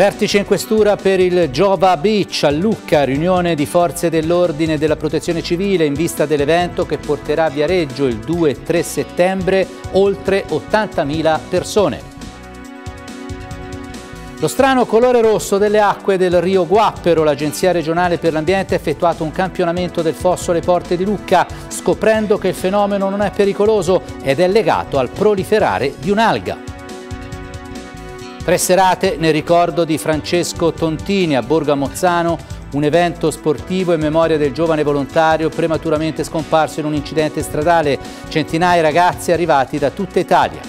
Vertice in questura per il Giova Beach a Lucca, riunione di forze dell'ordine e della protezione civile in vista dell'evento che porterà a Viareggio il 2 e 3 settembre oltre 80.000 persone. Lo strano colore rosso delle acque del Rio Guappero, l'Agenzia regionale per l'ambiente ha effettuato un campionamento del fosso alle porte di Lucca, scoprendo che il fenomeno non è pericoloso ed è legato al proliferare di un'alga. Tre serate nel ricordo di Francesco Tontini a Borgo Mozzano, un evento sportivo in memoria del giovane volontario prematuramente scomparso in un incidente stradale, centinaia di ragazzi arrivati da tutta Italia.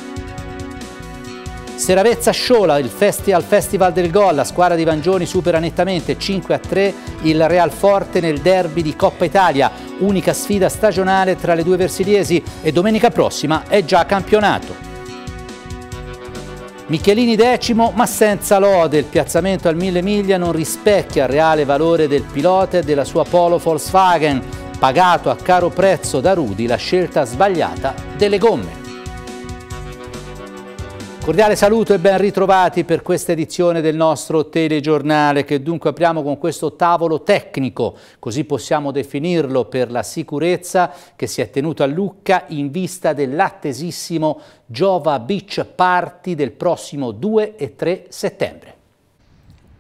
Seravezza Sciola il festival, Festival del Gol, la squadra di Vangioni supera nettamente 5 a 3 il Real Forte nel derby di Coppa Italia, unica sfida stagionale tra le due versiliesi e domenica prossima è già campionato. Michelini decimo, ma senza lode, il piazzamento al mille miglia non rispecchia il reale valore del pilota e della sua Polo Volkswagen, pagato a caro prezzo da Rudi la scelta sbagliata delle gomme. Cordiale saluto e ben ritrovati per questa edizione del nostro telegiornale che dunque apriamo con questo tavolo tecnico, così possiamo definirlo, per la sicurezza che si è tenuto a Lucca in vista dell'attesissimo Giova Beach Party del prossimo 2 e 3 settembre.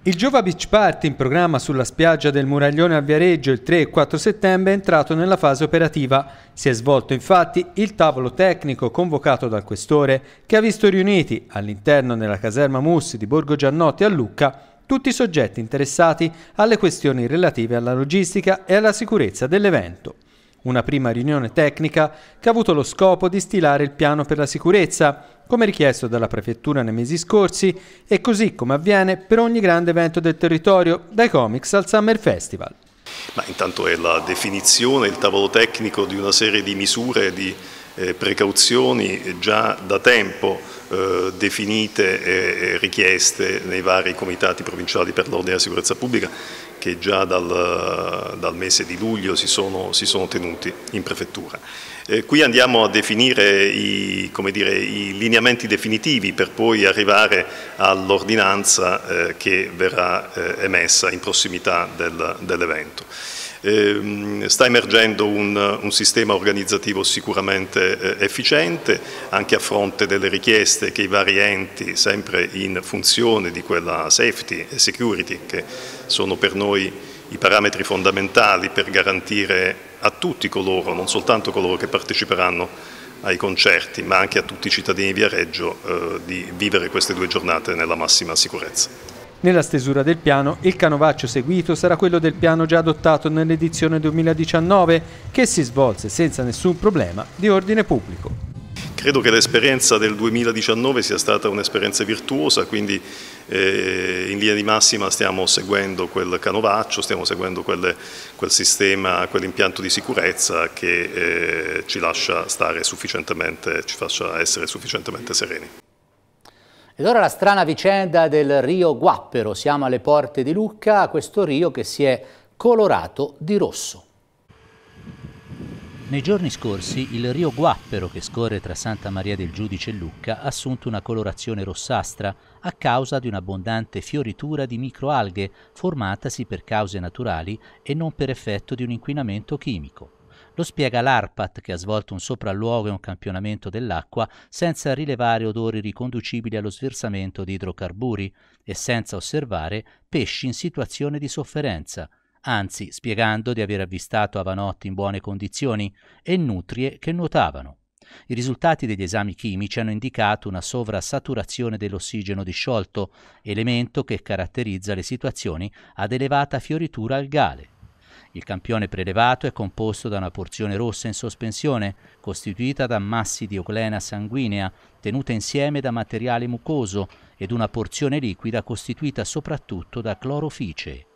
Il Giova Beach Party in programma sulla spiaggia del Muraglione a Viareggio il 3 e 4 settembre è entrato nella fase operativa. Si è svolto infatti il tavolo tecnico convocato dal questore che ha visto riuniti all'interno della caserma Mussi di Borgo Giannotti a Lucca tutti i soggetti interessati alle questioni relative alla logistica e alla sicurezza dell'evento una prima riunione tecnica che ha avuto lo scopo di stilare il piano per la sicurezza, come richiesto dalla Prefettura nei mesi scorsi e così come avviene per ogni grande evento del territorio, dai comics al Summer Festival. Ma intanto è la definizione, il tavolo tecnico di una serie di misure, di eh, precauzioni già da tempo eh, definite e richieste nei vari comitati provinciali per l'ordine e la sicurezza pubblica che già dal, dal mese di luglio si sono, si sono tenuti in prefettura. Eh, qui andiamo a definire i, dire, i, lineamenti definitivi per poi arrivare all'ordinanza eh, che verrà eh, emessa in prossimità del, dell'evento. Ehm, sta emergendo un, un, sistema organizzativo sicuramente eh, efficiente, anche a fronte delle richieste che i vari enti, sempre in funzione di quella safety e security, che sono per noi i parametri fondamentali per garantire a tutti coloro, non soltanto coloro che parteciperanno ai concerti, ma anche a tutti i cittadini di Viareggio, eh, di vivere queste due giornate nella massima sicurezza. Nella stesura del piano, il canovaccio seguito sarà quello del piano già adottato nell'edizione 2019, che si svolse senza nessun problema di ordine pubblico. Credo che l'esperienza del 2019 sia stata un'esperienza virtuosa, quindi eh, in linea di massima stiamo seguendo quel canovaccio, stiamo seguendo quelle, quel sistema, quell'impianto di sicurezza che eh, ci lascia stare sufficientemente, ci faccia essere sufficientemente sereni. Ed ora la strana vicenda del Rio Guappero. Siamo alle porte di Lucca, questo rio che si è colorato di rosso. Nei giorni scorsi il rio Guappero che scorre tra Santa Maria del Giudice e Lucca ha assunto una colorazione rossastra a causa di un'abbondante fioritura di microalghe formatasi per cause naturali e non per effetto di un inquinamento chimico. Lo spiega l'ARPAT che ha svolto un sopralluogo e un campionamento dell'acqua senza rilevare odori riconducibili allo sversamento di idrocarburi e senza osservare pesci in situazione di sofferenza, anzi spiegando di aver avvistato avanotti in buone condizioni e nutrie che nuotavano. I risultati degli esami chimici hanno indicato una sovrasaturazione dell'ossigeno disciolto, elemento che caratterizza le situazioni ad elevata fioritura algale. Il campione prelevato è composto da una porzione rossa in sospensione, costituita da massi di oclena sanguinea, tenuta insieme da materiale mucoso, ed una porzione liquida costituita soprattutto da clorofice.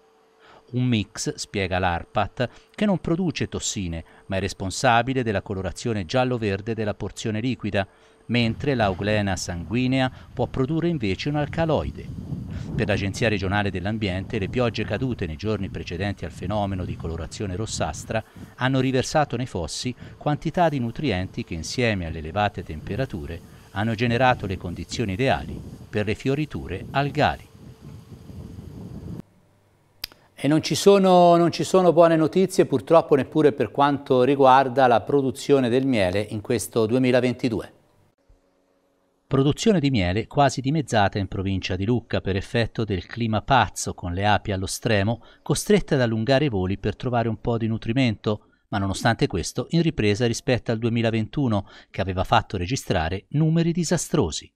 Un mix, spiega l'ARPAT, che non produce tossine, ma è responsabile della colorazione giallo-verde della porzione liquida, mentre l'auglena sanguinea può produrre invece un alcaloide. Per l'Agenzia regionale dell'ambiente, le piogge cadute nei giorni precedenti al fenomeno di colorazione rossastra hanno riversato nei fossi quantità di nutrienti che insieme alle elevate temperature hanno generato le condizioni ideali per le fioriture algali. E non ci, sono, non ci, sono, buone notizie purtroppo neppure per quanto riguarda la produzione del miele in questo 2022. Produzione di miele quasi dimezzata in provincia di Lucca per effetto del clima pazzo con le api allo stremo, costrette ad allungare i voli per trovare un po' di nutrimento, ma nonostante questo in ripresa rispetto al 2021 che aveva fatto registrare numeri disastrosi.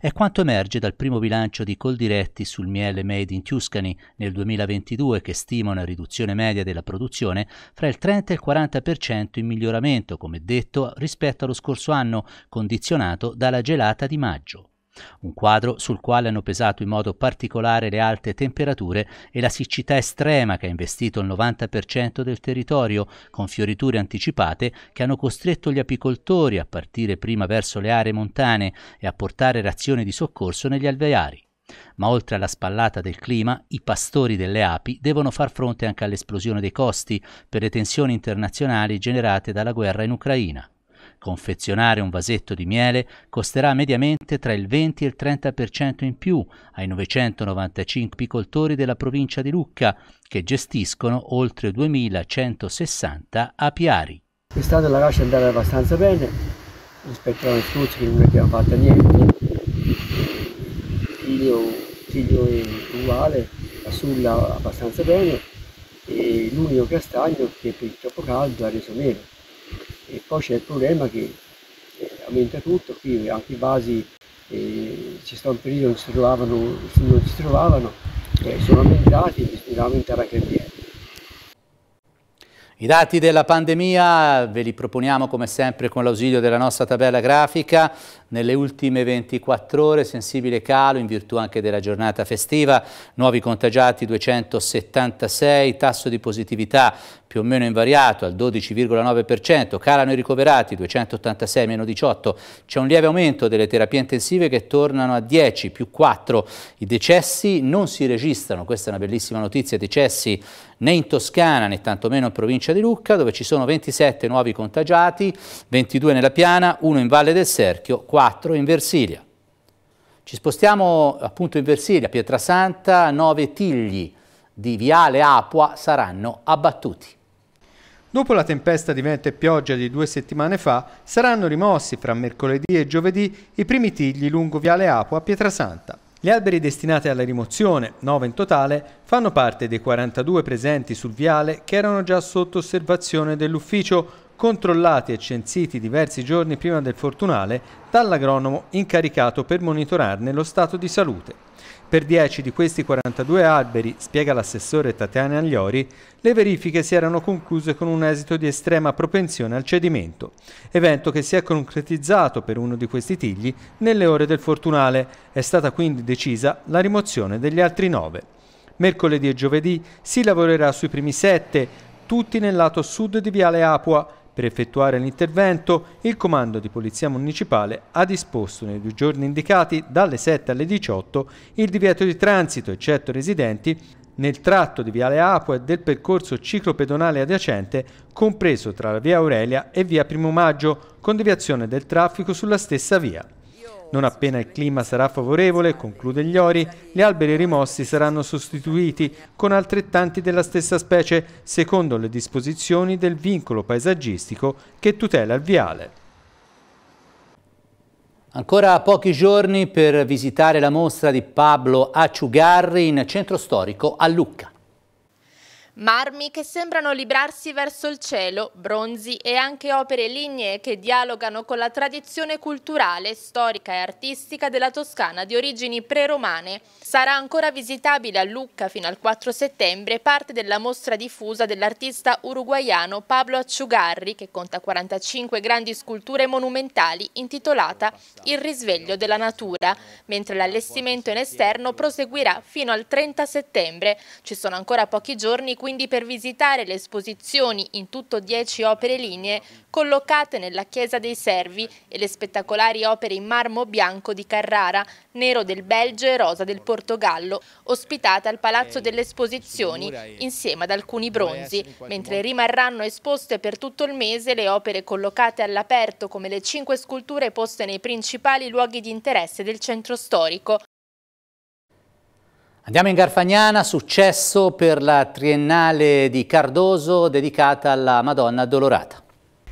È quanto emerge dal primo bilancio di Coldiretti sul miele made in Tuscany nel 2022 che stima una riduzione media della produzione fra il 30 e il 40% in miglioramento, come detto, rispetto allo scorso anno, condizionato dalla gelata di maggio un quadro sul quale hanno pesato in modo particolare le alte temperature e la siccità estrema che ha investito il 90% del territorio, con fioriture anticipate che hanno costretto gli apicoltori a partire prima verso le aree montane e a portare razioni di soccorso negli alveari. Ma oltre alla spallata del clima, i pastori delle api devono far fronte anche all'esplosione dei costi per le tensioni internazionali generate dalla guerra in Ucraina. Confezionare un vasetto di miele costerà mediamente tra il 20 e il 30% in più ai 995 apicoltori della provincia di Lucca, che gestiscono oltre 2160 apiari. Quest'anno la rascia è andata abbastanza bene, rispetto all'anno scorso che non abbiamo fatto niente. Figlio, figlio è uguale, la sulla abbastanza bene e l'unico castagno che per troppo caldo ha reso nero e poi c'è il problema che eh, aumenta tutto, qui anche i vasi eh, ci stanno un periodo non si trovavano, non si trovavano eh, sono aumentati e bisognava aumentare anche il biennio. I dati della pandemia ve li proponiamo come sempre con l'ausilio della nostra tabella grafica. Nelle ultime 24 ore sensibile calo in virtù anche della giornata festiva, nuovi contagiati 276, tasso di positività più o meno invariato al 12,9%, calano i ricoverati 286 meno 18, c'è un lieve aumento delle terapie intensive che tornano a 10 più 4, i decessi non si registrano, questa è una bellissima notizia, decessi né in Toscana né tantomeno in provincia provincia di Lucca, dove ci sono 27 nuovi contagiati, 22 nella Piana, 1 in Valle del Serchio, 4 in Versilia. Ci spostiamo appunto in Versilia, Pietrasanta, 9 tigli di Viale Apua saranno abbattuti. Dopo la tempesta di vento e pioggia di due settimane fa, saranno rimossi fra mercoledì e giovedì i primi tigli lungo Viale Apua a Pietrasanta. Gli alberi destinati alla rimozione, 9 in totale, fanno parte dei 42 presenti sul viale che erano già sotto osservazione dell'ufficio, controllati e censiti diversi giorni prima del fortunale dall'agronomo incaricato per monitorarne lo stato di salute. Per 10 di questi 42 alberi, spiega l'assessore Tatiana Agliori, le verifiche si erano concluse con un esito di estrema propensione al cedimento, evento che si è concretizzato per uno di questi tigli nelle ore del fortunale. È stata quindi decisa la rimozione degli altri 9. Mercoledì e giovedì si lavorerà sui primi 7, tutti nel lato sud di Viale Apua, per effettuare l'intervento, il Comando di Polizia Municipale ha disposto nei due giorni indicati, dalle 7 alle 18, il divieto di transito, eccetto residenti, nel tratto di Viale Apo e del percorso ciclopedonale adiacente, compreso tra la Via Aurelia e Via Primo Maggio, con deviazione del traffico sulla stessa via. Non appena il clima sarà favorevole, conclude gli ori, gli alberi rimossi saranno sostituiti con altrettanti della stessa specie, secondo le disposizioni del vincolo paesaggistico che tutela il viale. Ancora pochi giorni per visitare la mostra di Pablo Acciugarri in centro storico a Lucca. Marmi che sembrano librarsi verso il cielo, bronzi e anche opere lignee che dialogano con la tradizione culturale, storica e artistica della Toscana di origini preromane. Sarà ancora visitabile a Lucca fino al 4 settembre parte della mostra diffusa dell'artista uruguaiano Pablo Acciugarri che conta 45 grandi sculture monumentali intitolata Il risveglio della natura, mentre l'allestimento in esterno proseguirà fino al 30 settembre. Ci sono ancora pochi giorni quindi per visitare le esposizioni in tutto 10 opere linee collocate nella Chiesa dei Servi e le spettacolari opere in marmo bianco di Carrara, nero del Belgio e rosa del Portogallo, ospitate al Palazzo eh, delle Esposizioni insieme ad alcuni bronzi, mentre rimarranno esposte per tutto il mese le opere collocate all'aperto come le cinque sculture poste nei principali luoghi di interesse del centro storico. Andiamo in Garfagnana, successo per la triennale di Cardoso dedicata alla Madonna Dolorata.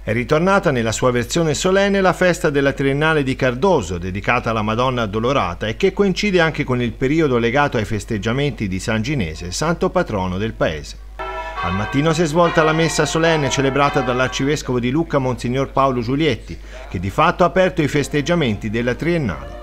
È ritornata nella sua versione solenne la festa della Triennale di Cardoso, dedicata alla Madonna Dolorata e che coincide anche con il periodo legato ai festeggiamenti di San Ginese, santo patrono del paese. Al mattino si è svolta la messa solenne celebrata dall'arcivescovo di Lucca Monsignor Paolo Giulietti, che di fatto ha aperto i festeggiamenti della Triennale.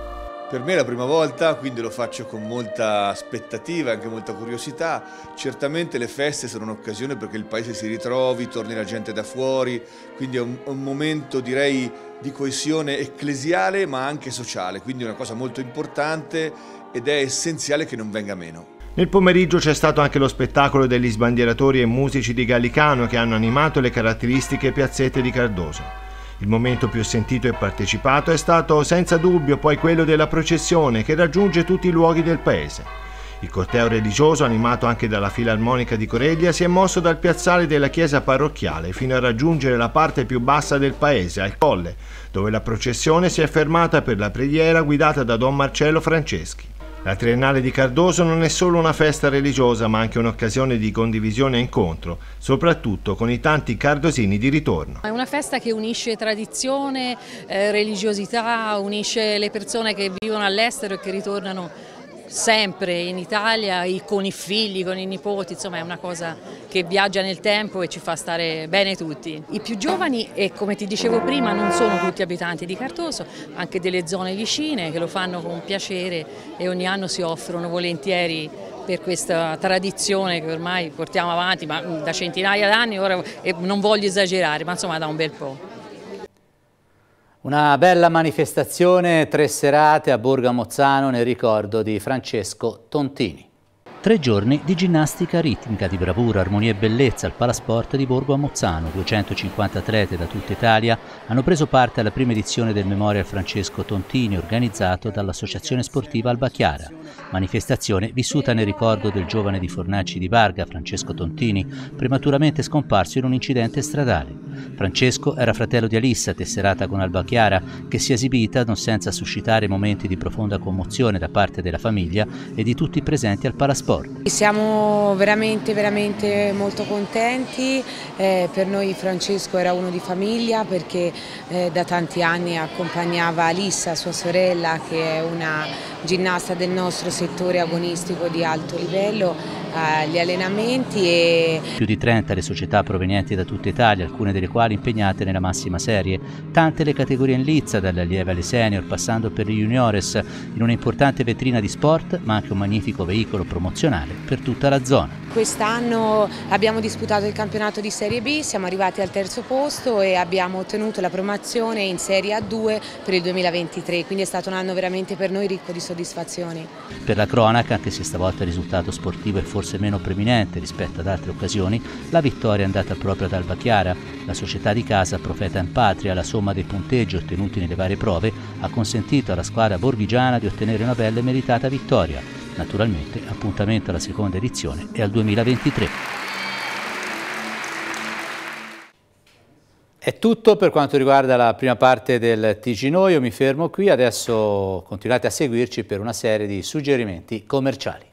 Per me è la prima volta, quindi lo faccio con molta aspettativa e anche molta curiosità. Certamente le feste sono un'occasione perché il paese si ritrovi, torni la gente da fuori, quindi è un, un momento direi di coesione ecclesiale ma anche sociale, quindi è una cosa molto importante ed è essenziale che non venga meno. Nel pomeriggio c'è stato anche lo spettacolo degli sbandieratori e musici di Gallicano che hanno animato le caratteristiche piazzette di Cardoso. Il momento più sentito e partecipato è stato senza dubbio poi quello della processione che raggiunge tutti i luoghi del paese. Il corteo religioso, animato anche dalla Filarmonica di Coreglia, si è mosso dal piazzale della chiesa parrocchiale fino a raggiungere la parte più bassa del paese, al colle, dove la processione si è fermata per la preghiera guidata da Don Marcello Franceschi. La Triennale di Cardoso non è solo una festa religiosa ma anche un'occasione di condivisione e incontro, soprattutto con i tanti cardosini di ritorno. È una festa che unisce tradizione, eh, religiosità, unisce le persone che vivono all'estero e che ritornano sempre in Italia, con i figli, con i nipoti, insomma è una cosa che viaggia nel tempo e ci fa stare bene tutti. I più giovani, e come ti dicevo prima, non sono tutti abitanti di Cartoso, anche delle zone vicine che lo fanno con piacere e ogni anno si offrono volentieri per questa tradizione che ormai portiamo avanti mm, da centinaia d'anni, ora non voglio esagerare, ma insomma da un bel po'. Una bella manifestazione, tre serate a Borga Mozzano nel ricordo di Francesco Tontini. Tre giorni di ginnastica ritmica di bravura, armonia e bellezza al Palasport di Borgo a Mozzano. 250 atlete da tutta Italia hanno preso parte alla prima edizione del Memorial Francesco Tontini organizzato dall'Associazione Sportiva Albacchiara. Manifestazione vissuta nel ricordo del giovane di Fornaci di Varga, Francesco Tontini, prematuramente scomparso in un incidente stradale. Francesco era fratello di Alissa, tesserata con Albacchiara, che si è esibita non senza suscitare momenti di profonda commozione da parte della famiglia e di tutti i presenti al Palasport sport. Siamo veramente, veramente molto contenti, eh, per noi Francesco era uno di famiglia perché eh, da tanti anni accompagnava Alissa, sua sorella, che è una ginnasta del nostro settore agonistico di alto livello agli allenamenti. E... Più di 30 le società provenienti da tutta Italia, alcune delle quali impegnate nella massima serie. Tante le categorie in lizza, dalle allieve alle senior, passando per gli juniores, in un'importante vetrina di sport, ma anche un magnifico veicolo promozionale per tutta la zona. Quest'anno abbiamo disputato il campionato di Serie B, siamo arrivati al terzo posto e abbiamo ottenuto la promozione in Serie A2 per il 2023, quindi è stato un anno veramente per noi ricco di soddisfazioni. Per la cronaca, anche se stavolta il risultato sportivo è forse meno preminente rispetto ad altre occasioni, la vittoria è andata proprio ad Alba Chiara. La società di casa Profeta in Patria, la somma dei punteggi ottenuti nelle varie prove, ha consentito alla squadra borghigiana di ottenere una bella e meritata vittoria. Naturalmente appuntamento alla seconda edizione e al 2023. È tutto per quanto riguarda la prima parte del TG Noi, io mi fermo qui, adesso continuate a seguirci per una serie di suggerimenti commerciali.